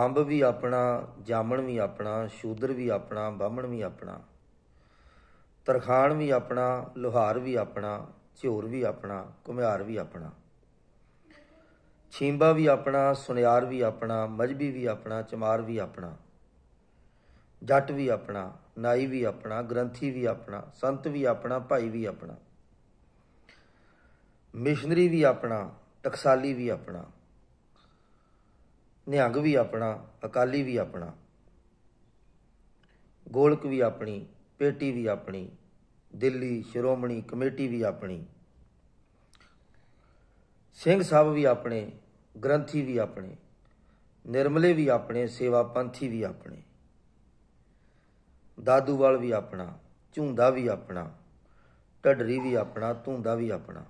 ਅੰਬ ਵੀ ਆਪਣਾ ਜਾਮਣ ਵੀ ਆਪਣਾ ਸ਼ੂਦਰ ਵੀ ਆਪਣਾ ਬਾਹਮਣ ਵੀ ਆਪਣਾ ਤਰਖਾਣ ਵੀ ਆਪਣਾ ਲੋਹਾਰ ਵੀ ਆਪਣਾ ਝੋਰ ਵੀ ਆਪਣਾ ਕੁਮਿਆਰ ਵੀ ਆਪਣਾ ਛੀਂਬਾ ਵੀ ਆਪਣਾ ਸੁਨਿਆਰ ਵੀ ਆਪਣਾ ਮਜਬੀ ਵੀ ਆਪਣਾ ਚਮਾਰ ਵੀ ਆਪਣਾ ਜੱਟ ਵੀ ਆਪਣਾ ਨਾਈ ਵੀ ਆਪਣਾ ਗ੍ਰੰਥੀ ਵੀ ਆਪਣਾ ਸੰਤ ਵੀ ਆਪਣਾ ਭਾਈ ਵੀ ਆਪਣਾ ਮਿਸ਼ਨਰੀ ਵੀ ਆਪਣਾ ਟਕਸਾਲੀ ਵੀ ਆਪਣਾ ਨਿਹੰਗ ਵੀ ਆਪਣਾ ਅਕਾਲੀ ਵੀ ਆਪਣਾ ਗੋਲਕ ਵੀ ਆਪਣੀ ਪੇਟੀ ਵੀ ਆਪਣੀ ਦਿੱਲੀ ਸ਼ਰੋਮਣੀ ਕਮੇਟੀ ਵੀ ਆਪਣੀ ਸਿੰਘ ਸਾਹਿਬ ਵੀ ਆਪਣੇ ਗ੍ਰੰਥੀ ਵੀ ਆਪਣੇ ਨਿਰਮਲੇ ਵੀ ਆਪਣੇ ਸੇਵਾ ਪੰਥੀ ਵੀ ਆਪਣੇ ਦਾਦੂਵਾਲ ਵੀ ਆਪਣਾ ਝੁੰਦਾ ਵੀ ਆਪਣਾ ਢੱਡਰੀ ਵੀ ਆਪਣਾ ਧੁੰਦਾ ਵੀ ਆਪਣਾ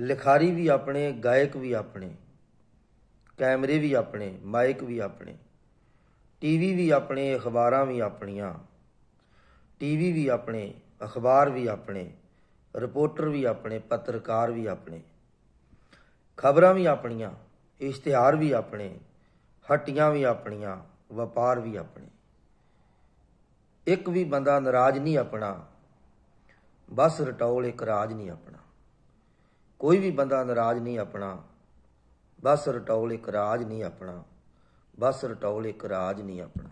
ਲਿਖਾਰੀ ਵੀ ਆਪਣੇ ਗਾਇਕ ਵੀ ਆਪਣੇ ਕੈਮਰੇ ਵੀ ਆਪਣੇ ਮਾਈਕ ਵੀ ਆਪਣੇ ਟੀਵੀ ਵੀ ਆਪਣੇ ਅਖਬਾਰਾਂ ਵੀ ਆਪਣੀਆਂ ਟੀਵੀ ਵੀ ਆਪਣੇ ਅਖਬਾਰ ਵੀ ਆਪਣੇ ਰਿਪੋਰਟਰ ਵੀ ਆਪਣੇ ਪੱਤਰਕਾਰ ਵੀ ਆਪਣੇ ਖਬਰਾਂ ਵੀ ਆਪਣੀਆਂ ਇਸ਼ਤਿਹਾਰ ਵੀ ਆਪਣੇ ਹੱਟੀਆਂ ਵੀ ਆਪਣੀਆਂ ਵਪਾਰ ਵੀ ਆਪਣੇ ਇੱਕ ਵੀ ਬੰਦਾ ਨਾਰਾਜ਼ ਨਹੀਂ ਆਪਣਾ ਬਸ ਰਟੌਲ ਇੱਕ ਰਾਜ ਨਹੀਂ ਆਪਣਾ ਕੋਈ ਵੀ ਬੰਦਾ ਨਾਰਾਜ਼ ਨਹੀਂ ਆਪਣਾ ਬਸ ਰਟੌਲ ਇੱਕ ਰਾਜ ਨਹੀਂ ਆਪਣਾ ਬਸ ਰਟੌਲ ਇੱਕ ਰਾਜ ਨਹੀਂ ਆਪਣਾ